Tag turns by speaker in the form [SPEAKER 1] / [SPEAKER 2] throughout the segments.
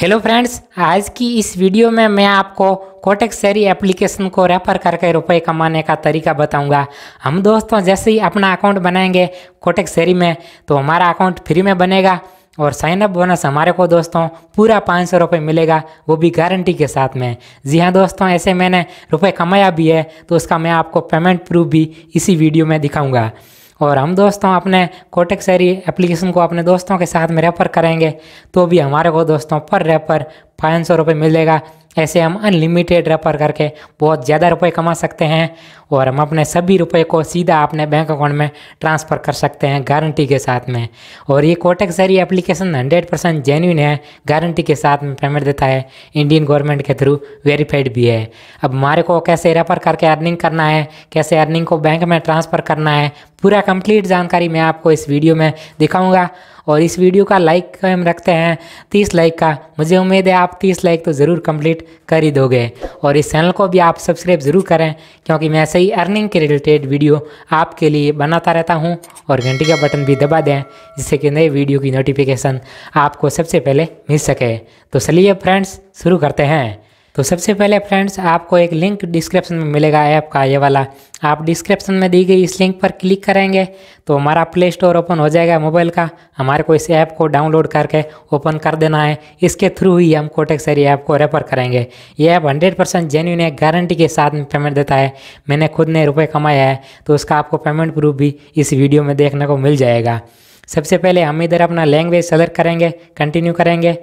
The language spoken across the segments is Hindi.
[SPEAKER 1] हेलो फ्रेंड्स आज की इस वीडियो में मैं आपको कोटेक सैरी एप्लीकेशन को रेफर करके रुपए कमाने का तरीका बताऊंगा हम दोस्तों जैसे ही अपना अकाउंट बनाएंगे कोटेक सैरी में तो हमारा अकाउंट फ्री में बनेगा और साइन अप बोनस हमारे को दोस्तों पूरा पाँच सौ रुपये मिलेगा वो भी गारंटी के साथ में जी हाँ दोस्तों ऐसे मैंने रुपये कमाया भी है तो उसका मैं आपको पेमेंट प्रूफ भी इसी वीडियो में दिखाऊँगा और हम दोस्तों अपने कोटेक सैरी एप्लीकेशन को अपने दोस्तों के साथ में रेफ़र करेंगे तो भी हमारे को दोस्तों पर रेफ़र पाँच सौ रुपये मिलेगा ऐसे हम अनलिमिटेड रेफर करके बहुत ज़्यादा रुपए कमा सकते हैं और हम अपने सभी रुपए को सीधा अपने बैंक अकाउंट में ट्रांसफ़र कर सकते हैं गारंटी के साथ में और ये कोटक सारी एप्लीकेशन हंड्रेड परसेंट जेन्यून है गारंटी के साथ में पेमेंट देता है इंडियन गवर्नमेंट के थ्रू वेरीफाइड भी है अब हमारे को कैसे रेफर करके अर्निंग करना है कैसे अर्निंग को बैंक में ट्रांसफ़र करना है पूरा कंप्लीट जानकारी मैं आपको इस वीडियो में दिखाऊँगा और इस वीडियो का लाइक हम रखते हैं तीस लाइक का मुझे उम्मीद है आप तीस लाइक तो ज़रूर कंप्लीट कर ही दोगे और इस चैनल को भी आप सब्सक्राइब ज़रूर करें क्योंकि मैं ऐसे ही अर्निंग के रिलेटेड वीडियो आपके लिए बनाता रहता हूँ और घंटी का बटन भी दबा दें जिससे कि नए वीडियो की नोटिफिकेशन आपको सबसे पहले मिल सके तो चलिए फ्रेंड्स शुरू करते हैं तो सबसे पहले फ्रेंड्स आपको एक लिंक डिस्क्रिप्शन में मिलेगा ऐप का ये वाला आप डिस्क्रिप्शन में दी गई इस लिंक पर क्लिक करेंगे तो हमारा प्ले स्टोर ओपन हो जाएगा मोबाइल का हमारे को इस ऐप को डाउनलोड करके ओपन कर देना है इसके थ्रू ही हम कोटेक ऐप को रेफर करेंगे ये ऐप हंड्रेड परसेंट जेन्यून है गारंटी के साथ में पेमेंट देता है मैंने खुद ने रुपये कमाया है तो उसका आपको पेमेंट प्रूफ भी इस वीडियो में देखने को मिल जाएगा सबसे पहले हम इधर अपना लैंग्वेज सेलेक्ट करेंगे कंटिन्यू करेंगे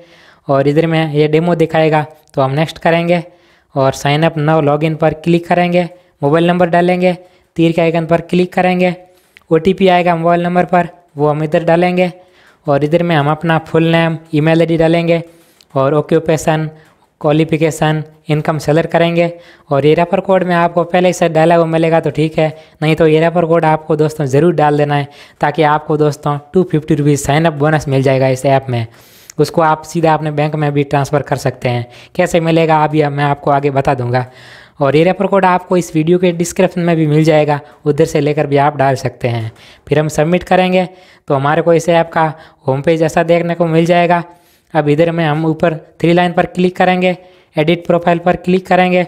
[SPEAKER 1] और इधर में ये डेमो दिखाएगा तो हम नेक्स्ट करेंगे और साइन अप लॉग लॉगिन पर क्लिक करेंगे मोबाइल नंबर डालेंगे तीर के आइकन पर क्लिक करेंगे ओ आएगा मोबाइल नंबर पर वो हम इधर डालेंगे और इधर में हम अपना फुल नेम ईमेल आईडी डालेंगे और ऑक्यूपेशन क्वालिफिकेशन इनकम सेलर करेंगे और ये रेफर कोड में आपको पहले से डाला हुआ मिलेगा तो ठीक है नहीं तो ये रेफर कोड आपको दोस्तों ज़रूर डाल देना है ताकि आपको दोस्तों two fifty rupees sign up bonus मिल जाएगा इस ऐप में उसको आप सीधा अपने बैंक में भी ट्रांसफ़र कर सकते हैं कैसे मिलेगा अभी मैं आपको आगे बता दूंगा और ये रेफर कोड आपको इस वीडियो के डिस्क्रिप्शन में भी मिल जाएगा उधर से लेकर भी आप डाल सकते हैं फिर हम सबमिट करेंगे तो हमारे को इसे ऐप का होम पेज ऐसा देखने को मिल जाएगा अब इधर में हम ऊपर थ्री लाइन पर क्लिक करेंगे एडिट प्रोफाइल पर क्लिक करेंगे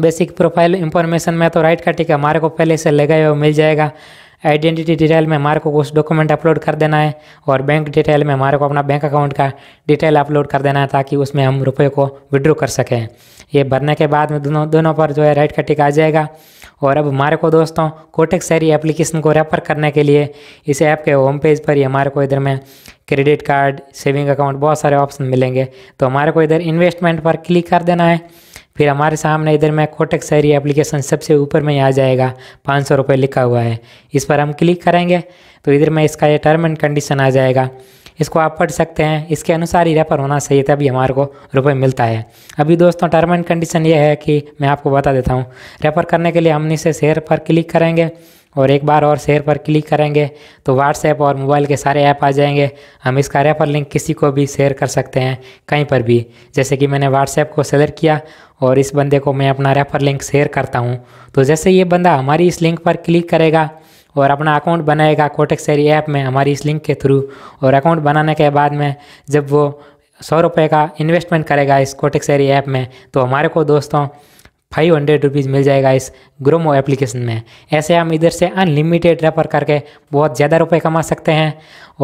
[SPEAKER 1] बेसिक प्रोफाइल इंफॉर्मेशन में तो राइट का टिक हमारे को पहले से लगा हुआ मिल जाएगा आइडेंटिटी डिटेल में हमारे को कुछ डॉक्यूमेंट अपलोड कर देना है और बैंक डिटेल में हमारे को अपना बैंक अकाउंट का डिटेल अपलोड कर देना है ताकि उसमें हम रुपये को विड्रॉ कर सकें ये भरने के बाद में दोनों दोनों पर जो है राइट का टिक आ जाएगा और अब हमारे को दोस्तों कोटेक सैरी एप्लीकेशन को रेफर करने के लिए इस ऐप के होम पेज पर ही हमारे को इधर में क्रेडिट कार्ड सेविंग अकाउंट बहुत सारे ऑप्शन मिलेंगे तो हमारे को इधर इन्वेस्टमेंट पर क्लिक कर देना है फिर हमारे सामने इधर में कोटक शहरी एप्लीकेशन सबसे ऊपर में आ जाएगा पाँच सौ रुपये लिखा हुआ है इस पर हम क्लिक करेंगे तो इधर में इसका ये टर्म एंड कंडीशन आ जाएगा इसको आप पढ़ सकते हैं इसके अनुसार ही रेफर होना चाहिए तभी हमारे को रुपये मिलता है अभी दोस्तों टर्म एंड कंडीशन ये है कि मैं आपको बता देता हूँ रेफर करने के लिए हम इसे शेयर पर क्लिक करेंगे और एक बार और शेयर पर क्लिक करेंगे तो व्हाट्सएप और मोबाइल के सारे ऐप आ जाएंगे हम इसका रेफर लिंक किसी को भी शेयर कर सकते हैं कहीं पर भी जैसे कि मैंने व्हाट्सएप को सेलेक्ट किया और इस बंदे को मैं अपना रेफर लिंक शेयर करता हूँ तो जैसे ये बंदा हमारी इस लिंक पर क्लिक करेगा और अपना अकाउंट बनाएगा कोटेक सैरी ऐप में हमारी इस लिंक के थ्रू और अकाउंट बनाने के बाद में जब वो सौ रुपये का इन्वेस्टमेंट करेगा इस कोटेक सैरी ऐप में तो हमारे को दोस्तों फाइव हंड्रेड रुपीज़ मिल जाएगा इस ग्रोमो एप्लीकेशन में ऐसे हम इधर से अनलिमिटेड रेफर करके बहुत ज़्यादा रुपए कमा सकते हैं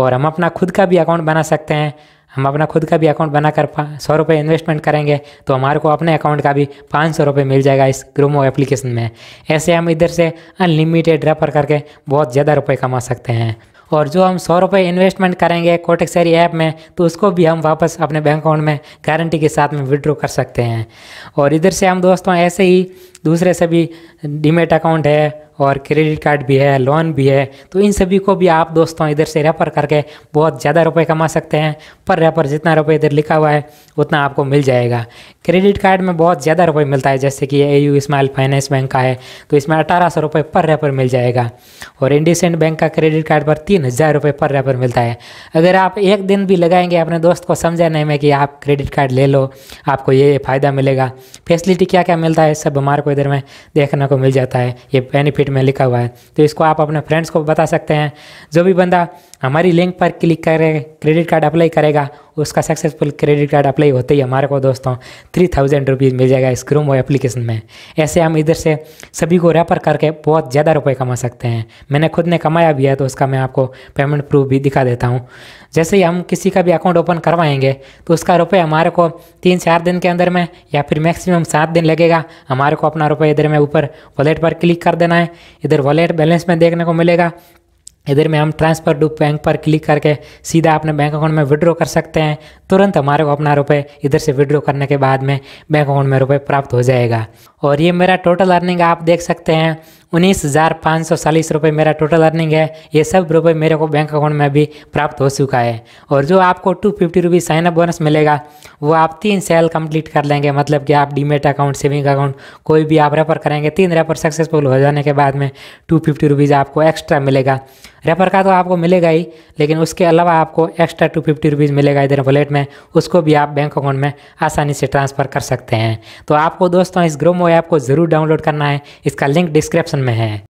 [SPEAKER 1] और हम अपना खुद का भी अकाउंट बना सकते हैं हम अपना खुद का भी अकाउंट बनाकर सौ रुपये इन्वेस्टमेंट करेंगे तो हमारे को अपने अकाउंट का भी पाँच सौ रुपये मिल जाएगा इस ग्रोमो एप्लीकेशन में ऐसे हम इधर से अनलिमिटेड रेफर करके बहुत ज़्यादा रुपये कमा सकते हैं और जो हम सौ रुपये इन्वेस्टमेंट करेंगे कोटक सैरी ऐप में तो उसको भी हम वापस अपने बैंक अकाउंट में गारंटी के साथ में विड्रॉ कर सकते हैं और इधर से हम दोस्तों ऐसे ही दूसरे से भी डीमेट अकाउंट है और क्रेडिट कार्ड भी है लोन भी है तो इन सभी को भी आप दोस्तों इधर से रेफर करके बहुत ज़्यादा रुपए कमा सकते हैं पर रेफर जितना रुपए इधर लिखा हुआ है उतना आपको मिल जाएगा क्रेडिट कार्ड में बहुत ज़्यादा रुपये मिलता है जैसे कि A U small finance bank का है तो इसमें अठारह सौ रुपये पर रेपर मिल जाएगा और इंडिसेंड बैंक का क्रेडिट कार्ड पर तीन हज़ार रुपये पर रेपर मिलता है अगर आप एक दिन भी लगाएंगे अपने दोस्त को समझाने में कि आप क्रेडिट कार्ड ले लो आपको ये फ़ायदा मिलेगा फैसिलिटी क्या क्या मिलता है सब हमारे को इधर में देखने को मिल जाता है ये बेनिफिट में लिखा हुआ है तो इसको आप अपने फ्रेंड्स को बता सकते हैं जो भी बंदा हमारी लिंक पर क्लिक करे क्रेडिट कार्ड अप्लाई करेगा उसका सक्सेसफुल क्रेडिट कार्ड अप्लाई होते ही हमारे को दोस्तों थ्री थाउजेंड रुपीज़ मिल जाएगा इस क्रोम एप्लीकेशन में ऐसे हम इधर से सभी को रेफर करके बहुत ज़्यादा रुपए कमा सकते हैं मैंने खुद ने कमाया भी है तो उसका मैं आपको पेमेंट प्रूफ भी दिखा देता हूँ जैसे ही हम किसी का भी अकाउंट ओपन करवाएंगे तो उसका रुपये हमारे को तीन चार दिन के अंदर में या फिर मैक्सिमम सात दिन लगेगा हमारे को अपना रुपये इधर में ऊपर वॉलेट पर क्लिक कर देना है इधर वॉलेट बैलेंस में देखने को मिलेगा इधर में हम ट्रांसफ़र डू बैंक पर क्लिक करके सीधा अपने बैंक अकाउंट में विड्रॉ कर सकते हैं तुरंत हमारे को अपना रुपये इधर से विड्रॉ करने के बाद में बैंक अकाउंट में रुपये प्राप्त हो जाएगा और ये मेरा टोटल अर्निंग आप देख सकते हैं उन्नीस हज़ार पाँच सौ चालीस रुपये मेरा टोटल अर्निंग है ये सब रुपये मेरे को बैंक अकाउंट में भी प्राप्त हो चुका है और जो आपको two fifty rupees sign up bonus मिलेगा वो आप तीन सेल कंप्लीट कर लेंगे मतलब कि आप डीमेट अकाउंट सेविंग अकाउंट कोई भी आप रेफर करेंगे तीन रेफर सक्सेसफुल हो जाने के बाद में टू फिफ्टी रुपीज़ आपको एक्स्ट्रा मिलेगा रेफर का तो आपको मिलेगा ही लेकिन उसके अलावा आपको एक्स्ट्रा टू फिफ्टी रुपीज़ मिलेगा इधर वॉलेट में उसको भी आप बैंक अकाउंट में आसानी से ट्रांसफ़र कर सकते हैं तो आपको दोस्तों इस ग्रोमो ऐप को ज़रूर डाउनलोड करना है इसका लिंक डिस्क्रिप्शन में है